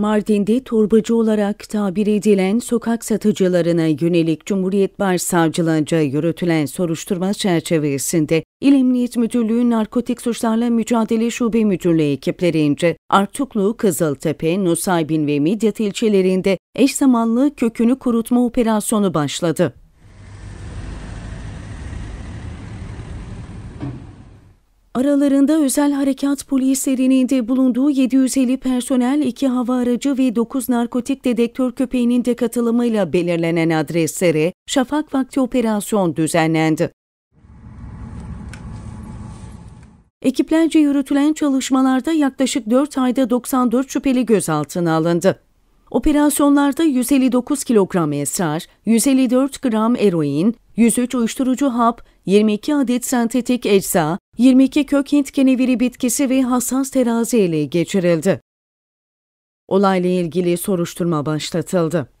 Mardin'de torbacı olarak tabir edilen sokak satıcılarına yönelik Cumhuriyet Başsavcılığınca yürütülen soruşturma çerçevesinde İl Emniyet Müdürlüğü Narkotik Suçlarla Mücadele Şube Müdürlüğü ekiplerince Artuklu, Kızıltepe, Nusaybin ve Midyat ilçelerinde eş zamanlı kökünü kurutma operasyonu başladı. Aralarında özel harekat polislerinin de bulunduğu 750 personel, 2 hava aracı ve 9 narkotik dedektör köpeğinin de katılımıyla belirlenen adreslere şafak vakti operasyon düzenlendi. Ekiplerce yürütülen çalışmalarda yaklaşık 4 ayda 94 şüpheli gözaltına alındı. Operasyonlarda 159 kilogram esrar, 154 gram eroin, 103 uyuşturucu hap, 22 adet sentetik ecza, 22 kök Hint keneviri bitkisi ve hassas terazi ele geçirildi. Olayla ilgili soruşturma başlatıldı.